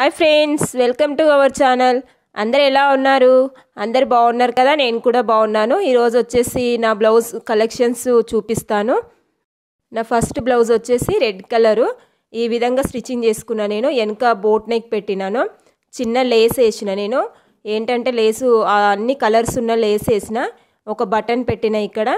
Hi friends welcome to our channel అందరు ఎలా ఉన్నారు అందరు బాగున్నారు కదా నేను కూడా బాగున్నాను ఈరోజు వచ్చేసి నా బ్లౌజ్ కలెక్షన్స్ చూపిస్తాను నా ఫస్ట్ బ్లౌజ్ వచ్చేసి రెడ్ కలరు ఈ విధంగా స్టిచ్చింగ్ చేసుకున్నా నేను వెనక బోట్ నెక్ పెట్టినాను చిన్న లేస్ వేసిన నేను ఏంటంటే లేసు అన్ని కలర్స్ ఉన్న లేస్ వేసిన ఒక బటన్ పెట్టిన ఇక్కడ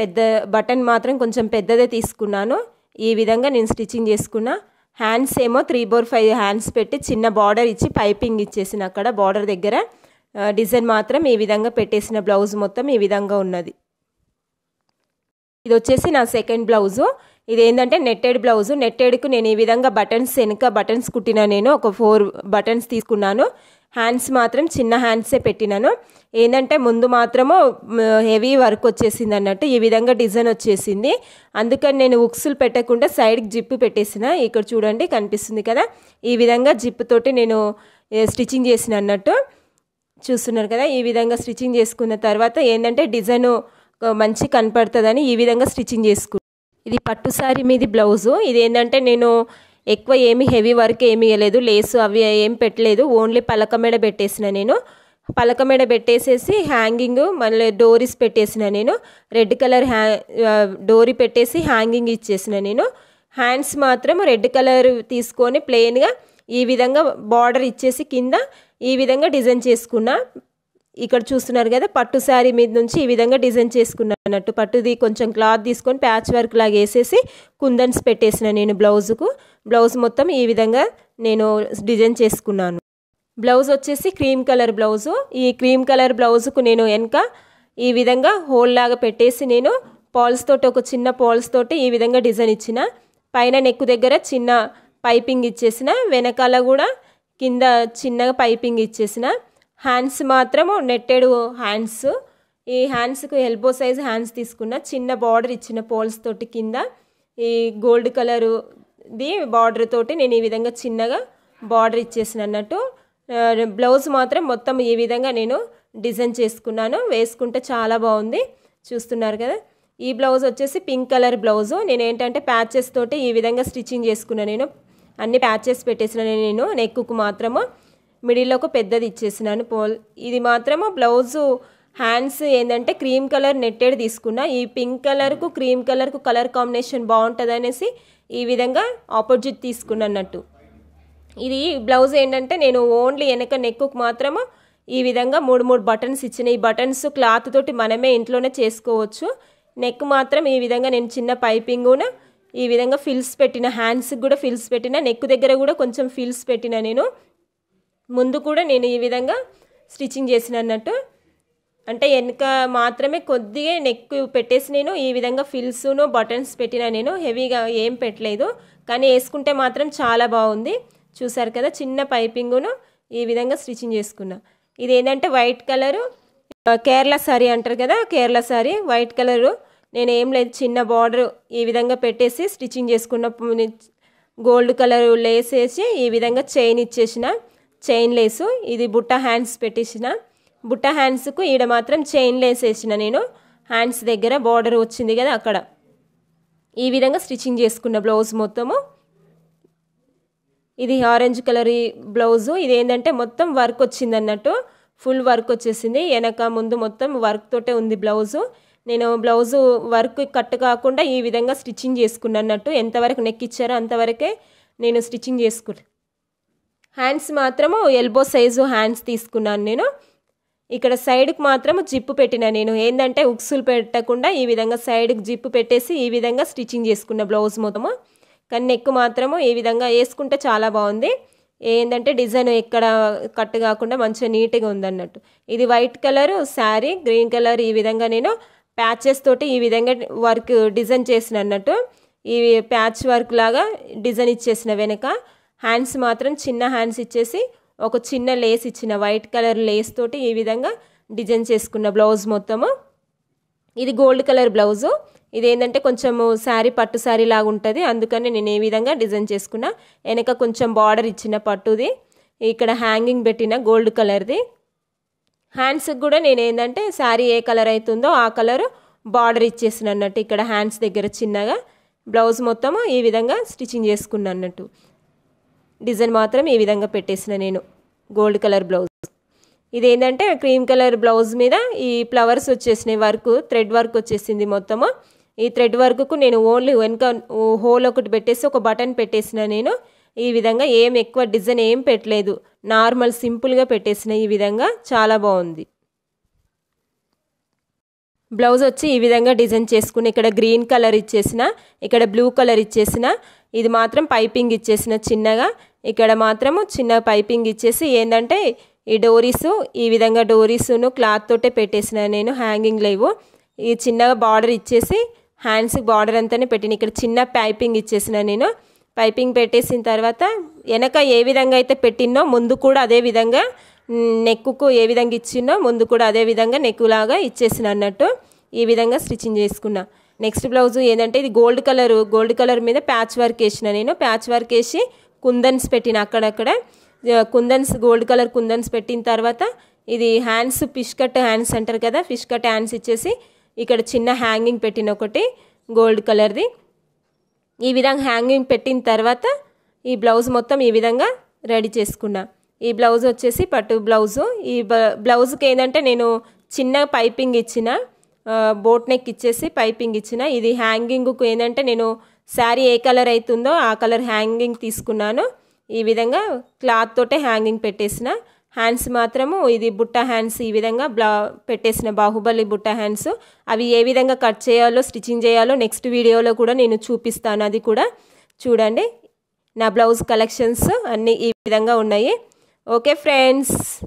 పెద్ద బటన్ మాత్రం కొంచెం పెద్దదే తీసుకున్నాను ఈ విధంగా నేను స్టిచ్చింగ్ చేసుకున్నా హ్యాండ్స్ ఏమో త్రీ బోర్ ఫైవ్ హ్యాండ్స్ పెట్టి చిన్న బార్డర్ ఇచ్చి పైపింగ్ ఇచ్చేసిన అక్కడ బార్డర్ దగ్గర డిజైన్ మాత్రం ఈ విధంగా పెట్టేసిన బ్లౌజ్ మొత్తం ఈ విధంగా ఉన్నది ఇది వచ్చేసి నా సెకండ్ బ్లౌజు ఇది ఏంటంటే నెట్టెడ్ బ్లౌజు నెట్టెడ్కు నేను ఈ విధంగా బటన్స్ వెనుక బటన్స్ కుట్టిన నేను ఒక ఫోర్ బటన్స్ తీసుకున్నాను హ్యాండ్స్ మాత్రం చిన్న హ్యాండ్సే పెట్టినాను ఏంటంటే ముందు మాత్రము హెవీ వర్క్ వచ్చేసింది అన్నట్టు ఈ విధంగా డిజైన్ వచ్చేసింది అందుకని నేను ఉక్సులు పెట్టకుండా సైడ్కి జిప్పు పెట్టేసిన ఇక్కడ చూడండి కనిపిస్తుంది కదా ఈ విధంగా జిప్పుతోటి నేను స్టిచ్చింగ్ చేసిన అన్నట్టు చూస్తున్నారు కదా ఈ విధంగా స్టిచ్చింగ్ చేసుకున్న తర్వాత ఏంటంటే డిజైన్ మంచి కనపడుతుందని ఈ విధంగా స్టిచ్చింగ్ చేసుకు ఇది పట్టు మీది బ్లౌజు ఇది ఏంటంటే నేను ఎక్కువ ఏమి హెవీ వర్క్ ఏమి ఇవ్వలేదు లేసు అవి ఏం పెట్టలేదు ఓన్లీ పలక మీద పెట్టేసిన నేను పలక మీద పెట్టేసేసి హ్యాంగింగ్ మళ్ళీ డోరీస్ పెట్టేసిన నేను రెడ్ కలర్ హ్యా డోరీ పెట్టేసి హ్యాంగింగ్ ఇచ్చేసిన నేను హ్యాండ్స్ మాత్రం రెడ్ కలర్ తీసుకొని ప్లెయిన్గా ఈ విధంగా బార్డర్ ఇచ్చేసి కింద ఈ విధంగా డిజైన్ చేసుకున్నా ఇక్కడ చూస్తున్నారు కదా పట్టు శారీ మీద నుంచి ఈ విధంగా డిజైన్ చేసుకున్నట్టు పట్టుది కొంచెం క్లాత్ తీసుకొని ప్యాచ్ వర్క్ లాగా వేసేసి కుందన్స్ పెట్టేసిన నేను బ్లౌజుకు బ్లౌజ్ మొత్తం ఈ విధంగా నేను డిజైన్ చేసుకున్నాను బ్లౌజ్ వచ్చేసి క్రీమ్ కలర్ బ్లౌజు ఈ క్రీమ్ కలర్ బ్లౌజుకు నేను వెనక ఈ విధంగా హోల్ లాగా పెట్టేసి నేను పాల్స్ తోటి ఒక చిన్న పాల్స్ తోటి ఈ విధంగా డిజైన్ ఇచ్చిన పైన నెక్కు దగ్గర చిన్న పైపింగ్ ఇచ్చేసిన వెనకాల కూడా కింద చిన్నగా పైపింగ్ ఇచ్చేసిన హ్యాండ్స్ మాత్రము నెట్టెడ్ హ్యాండ్స్ ఈ హ్యాండ్స్కు ఎల్బో సైజ్ హ్యాండ్స్ తీసుకున్న చిన్న బార్డర్ ఇచ్చిన పోల్స్ తోటి కింద ఈ గోల్డ్ కలరు ది బార్డర్ తోటి నేను ఈ విధంగా చిన్నగా బార్డర్ ఇచ్చేసిన అన్నట్టు బ్లౌజ్ మాత్రం మొత్తం ఈ విధంగా నేను డిజైన్ చేసుకున్నాను వేసుకుంటే చాలా బాగుంది చూస్తున్నారు కదా ఈ బ్లౌజ్ వచ్చేసి పింక్ కలర్ బ్లౌజు నేను ఏంటంటే ప్యాచెస్ తోటి ఈ విధంగా స్టిచ్చింగ్ చేసుకున్నాను నేను అన్ని ప్యాచెస్ పెట్టేసిన నేను నెక్కుకు మాత్రము మిడిల్లో ఒక పెద్దది ఇచ్చేసినాను పోల్ ఇది మాత్రము బ్లౌజు హ్యాండ్స్ ఏంటంటే క్రీమ్ కలర్ నెట్టెడ్ తీసుకున్నా ఈ పింక్ కలర్కు క్రీమ్ కలర్కు కలర్ కాంబినేషన్ బాగుంటుంది అనేసి ఈ విధంగా ఆపోజిట్ తీసుకున్నట్టు ఇది బ్లౌజ్ ఏంటంటే నేను ఓన్లీ వెనక నెక్కు మాత్రము ఈ విధంగా మూడు మూడు బటన్స్ ఇచ్చిన ఈ బటన్స్ క్లాత్ తోటి మనమే ఇంట్లోనే చేసుకోవచ్చు నెక్ మాత్రం ఈ విధంగా నేను చిన్న పైపింగున ఈ విధంగా ఫిల్స్ పెట్టిన హ్యాండ్స్కి కూడా ఫిల్స్ పెట్టిన నెక్ దగ్గర కూడా కొంచెం ఫిల్స్ పెట్టిన నేను ముందు కూడా నేను ఈ విధంగా స్టిచ్చింగ్ చేసిన అన్నట్టు అంటే వెనుక మాత్రమే కొద్దిగా నెక్ పెట్టేసి నేను ఈ విధంగా ఫిల్స్ను బటన్స్ పెట్టిన నేను హెవీగా ఏం పెట్టలేదు కానీ వేసుకుంటే మాత్రం చాలా బాగుంది చూసారు కదా చిన్న పైపింగును ఈ విధంగా స్టిచ్చింగ్ చేసుకున్నా ఇది ఏంటంటే వైట్ కలరు కేరళ శారీ అంటారు కదా కేరళ శారీ వైట్ కలరు నేను ఏం లేదు చిన్న బార్డర్ ఈ విధంగా పెట్టేసి స్టిచ్చింగ్ చేసుకున్న గోల్డ్ కలర్ లేసేసి ఈ విధంగా చైన్ ఇచ్చేసిన చైన్ లేసు ఇది బుట్ట హ్యాండ్స్ పెట్టేసిన బుట్ట హ్యాండ్స్కు ఈడ మాత్రం చైన్ లేస్ వేసిన నేను హ్యాండ్స్ దగ్గర బార్డర్ వచ్చింది కదా అక్కడ ఈ విధంగా స్టిచ్చింగ్ చేసుకున్న బ్లౌజ్ మొత్తము ఇది ఆరెంజ్ కలర్ బ్లౌజు ఇది ఏంటంటే మొత్తం వర్క్ వచ్చింది అన్నట్టు ఫుల్ వర్క్ వచ్చేసింది వెనక ముందు మొత్తం వర్క్ తోటే ఉంది బ్లౌజు నేను బ్లౌజు వర్క్ కట్ కాకుండా ఈ విధంగా స్టిచ్చింగ్ చేసుకున్నట్టు ఎంతవరకు నెక్ ఇచ్చారో అంతవరకే నేను స్టిచ్చింగ్ చేసుకుంటా హ్యాండ్స్ మాత్రము ఎల్బో సైజు హ్యాండ్స్ తీసుకున్నాను నేను ఇక్కడ సైడ్కి మాత్రము జిప్పు పెట్టిన నేను ఏంటంటే ఉక్సులు పెట్టకుండా ఈ విధంగా సైడ్కి జిప్పు పెట్టేసి ఈ విధంగా స్టిచ్చింగ్ చేసుకున్న బ్లౌజ్ మొత్తము కానీ నెక్ మాత్రము ఈ విధంగా వేసుకుంటే చాలా బాగుంది ఏంటంటే డిజైన్ ఎక్కడ కట్ కాకుండా మంచిగా నీట్గా ఉందన్నట్టు ఇది white colour sari green colour ఈ విధంగా నేను ప్యాచెస్ తోటి ఈ విధంగా వర్క్ డిజైన్ చేసిన అన్నట్టు ఈ ప్యాచ్ వర్క్ లాగా డిజైన్ ఇచ్చేసిన వెనక హ్యాండ్స్ మాత్రం చిన్న హ్యాండ్స్ ఇచ్చేసి ఒక చిన్న లేస్ ఇచ్చిన వైట్ కలర్ లేస్ తోటి ఈ విధంగా డిజైన్ చేసుకున్న బ్లౌజ్ మొత్తము ఇది గోల్డ్ కలర్ బ్లౌజు ఇది ఏంటంటే కొంచెము శారీ పట్టు శారీ లాగా ఉంటుంది అందుకని నేను ఏ విధంగా డిజైన్ చేసుకున్నా వెనక కొంచెం బార్డర్ ఇచ్చిన పట్టుది ఇక్కడ హ్యాంగింగ్ పెట్టిన గోల్డ్ కలర్ది హ్యాండ్స్కి కూడా నేను ఏంటంటే శారీ ఏ కలర్ అవుతుందో ఆ కలర్ బార్డర్ ఇచ్చేసిన అన్నట్టు ఇక్కడ హ్యాండ్స్ దగ్గర చిన్నగా బ్లౌజ్ మొత్తము ఈ విధంగా స్టిచ్చింగ్ చేసుకున్నా అన్నట్టు డిజైన్ మాత్రం ఈ విధంగా పెట్టేసిన నేను గోల్డ్ కలర్ బ్లౌజ్ ఇదేంటంటే క్రీమ్ కలర్ బ్లౌజ్ మీద ఈ ఫ్లవర్స్ వచ్చేసినాయి వర్క్ థ్రెడ్ వర్క్ వచ్చేసింది మొత్తము ఈ థ్రెడ్ వర్క్కు నేను ఓన్లీ వెనుక హోల్ ఒకటి పెట్టేసి ఒక బటన్ పెట్టేసిన నేను ఈ విధంగా ఏం ఎక్కువ డిజైన్ ఏం పెట్టలేదు నార్మల్ సింపుల్గా పెట్టేసిన ఈ విధంగా చాలా బాగుంది బ్లౌజ్ వచ్చి ఈ విధంగా డిజైన్ చేసుకుని ఇక్కడ గ్రీన్ కలర్ ఇచ్చేసిన ఇక్కడ బ్లూ కలర్ ఇచ్చేసిన ఇది మాత్రం పైపింగ్ ఇచ్చేసిన చిన్నగా ఇక్కడ మాత్రము చిన్న పైపింగ్ ఇచ్చేసి ఏంటంటే ఈ డోరీసు ఈ విధంగా డోరీసును క్లాత్ తోటే పెట్టేసిన నేను హ్యాంగింగ్ లేవు ఈ చిన్నగా బార్డర్ ఇచ్చేసి హ్యాండ్స్ బార్డర్ అంతానే పెట్టిన ఇక్కడ చిన్న పైపింగ్ ఇచ్చేసిన నేను పైపింగ్ పెట్టేసిన తర్వాత వెనక ఏ విధంగా అయితే పెట్టినో ముందు కూడా అదే విధంగా నెక్కుకు ఏ విధంగా ఇచ్చిందో ముందు కూడా అదే విధంగా నెక్కులాగా ఇచ్చేసిన అన్నట్టు ఈ విధంగా స్టిచ్చింగ్ చేసుకున్నా నెక్స్ట్ బ్లౌజ్ ఏంటంటే ఇది గోల్డ్ కలరు గోల్డ్ కలర్ మీద ప్యాచ్ వర్క్ వేసిన నేను ప్యాచ్ వర్క్ వేసి కుందన్స్ పెట్టిన అక్కడక్కడ కుందన్స్ గోల్డ్ కలర్ కుందన్స్ పెట్టిన తర్వాత ఇది హ్యాండ్స్ ఫిష్ కట్ హ్యాండ్స్ అంటారు కదా ఫిష్ కట్ హ్యాండ్స్ ఇచ్చేసి ఇక్కడ చిన్న హ్యాంగింగ్ పెట్టిన ఒకటి గోల్డ్ కలర్ది ఈ విధంగా హ్యాంగింగ్ పెట్టిన తర్వాత ఈ బ్లౌజ్ మొత్తం ఈ విధంగా రెడీ చేసుకున్నాను ఈ బ్లౌజ్ వచ్చేసి పట్టు బ్లౌజు ఈ బ్లౌజ్కి ఏంటంటే నేను చిన్న పైపింగ్ ఇచ్చిన బోట్ నెక్ ఇచ్చేసి పైపింగ్ ఇచ్చిన ఇది హ్యాంగింగ్కు ఏంటంటే నేను శారీ ఏ కలర్ అవుతుందో ఆ కలర్ హ్యాంగింగ్ తీసుకున్నాను ఈ విధంగా క్లాత్ తోటే హ్యాంగింగ్ పెట్టేసిన హ్యాండ్స్ మాత్రము ఇది బుట్ట హ్యాండ్స్ ఈ విధంగా బ్లా పెట్టేసిన బాహుబలి బుట్ట హ్యాండ్స్ అవి ఏ విధంగా కట్ చేయాలో స్టిచ్చింగ్ చేయాలో నెక్స్ట్ వీడియోలో కూడా నేను చూపిస్తాను అది కూడా చూడండి నా బ్లౌజ్ కలెక్షన్స్ అన్నీ ఈ విధంగా ఉన్నాయి Okay friends.